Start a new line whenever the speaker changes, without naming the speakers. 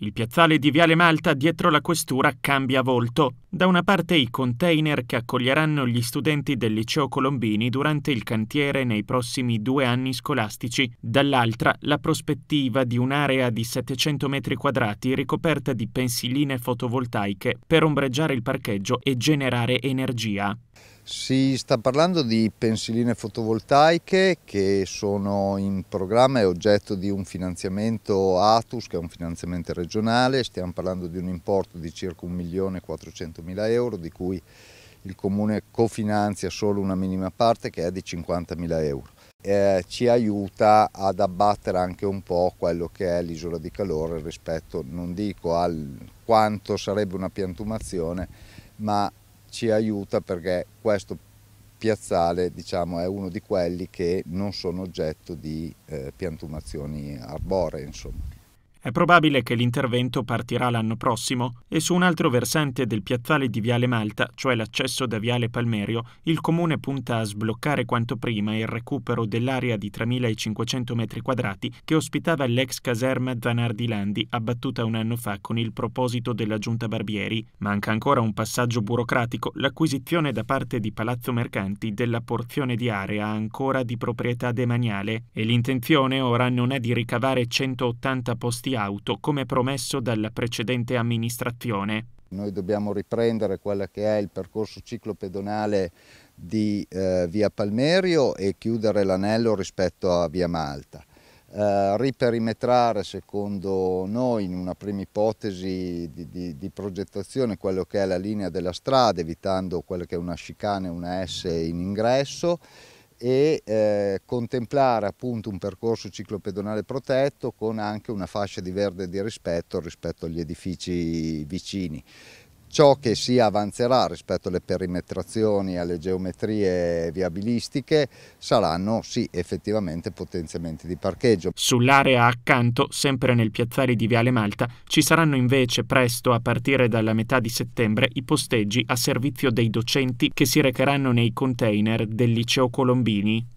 Il piazzale di Viale Malta dietro la questura cambia volto. Da una parte i container che accoglieranno gli studenti del liceo Colombini durante il cantiere nei prossimi due anni scolastici, dall'altra la prospettiva di un'area di 700 metri quadrati ricoperta di pensiline fotovoltaiche per ombreggiare il parcheggio e generare energia.
Si sta parlando di pensiline fotovoltaiche che sono in programma e oggetto di un finanziamento ATUS, che è un finanziamento regionale, stiamo parlando di un importo di circa 1.400.000 euro, di cui il Comune cofinanzia solo una minima parte che è di 50.000 euro. Eh, ci aiuta ad abbattere anche un po' quello che è l'isola di calore rispetto, non dico a quanto sarebbe una piantumazione, ma ci aiuta perché questo piazzale diciamo, è uno di quelli che non sono oggetto di eh, piantumazioni arboree. Insomma.
È probabile che l'intervento partirà l'anno prossimo e su un altro versante del piazzale di Viale Malta, cioè l'accesso da Viale Palmerio, il comune punta a sbloccare quanto prima il recupero dell'area di 3.500 m2 che ospitava l'ex caserma Zanardi Landi abbattuta un anno fa con il proposito della giunta Barbieri. Manca ancora un passaggio burocratico, l'acquisizione da parte di Palazzo Mercanti della porzione di area ancora di proprietà demaniale e l'intenzione ora non è di ricavare 180 posti auto come promesso dalla precedente amministrazione.
Noi dobbiamo riprendere quello che è il percorso ciclopedonale di eh, via Palmerio e chiudere l'anello rispetto a via Malta. Eh, riperimetrare secondo noi in una prima ipotesi di, di, di, progettazione quello che è la linea della strada evitando quella che è una chicane, una S in ingresso e eh, contemplare appunto un percorso ciclopedonale protetto con anche una fascia di verde di rispetto rispetto agli edifici vicini. Ciò che si avanzerà rispetto alle perimetrazioni, e alle geometrie viabilistiche saranno sì effettivamente
potenziamenti di parcheggio. Sull'area accanto, sempre nel piazzale di Viale Malta, ci saranno invece presto, a partire dalla metà di settembre, i posteggi a servizio dei docenti che si recheranno nei container del liceo Colombini.